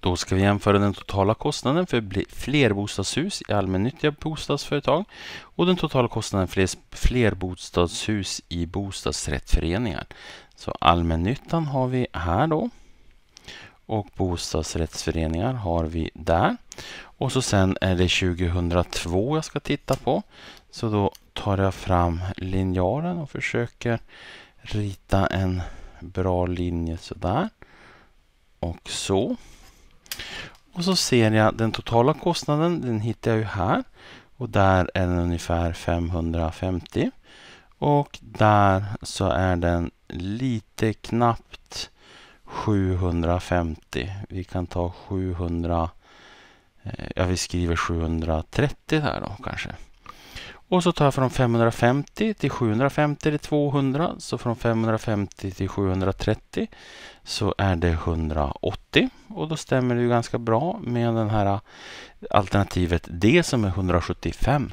Då ska vi jämföra den totala kostnaden för flerbostadshus i allmännyttiga bostadsföretag och den totala kostnaden för flerbostadshus i bostadsrättsföreningar. Så allmännyttan har vi här då och bostadsrättsföreningar har vi där. Och så sen är det 2002 jag ska titta på. Så då tar jag fram linjalen och försöker rita en bra linje sådär. Och så. Och så ser jag den totala kostnaden, den hittar jag ju här. Och där är den ungefär 550. Och där så är den lite knappt 750. Vi kan ta 700, eh, ja vi skriver 730 här då kanske. Och så tar jag från 550 till 750 eller 200. Så från 550 till 730 så är det 180. Och då stämmer det ju ganska bra med den här eh, alternativet D som är 175.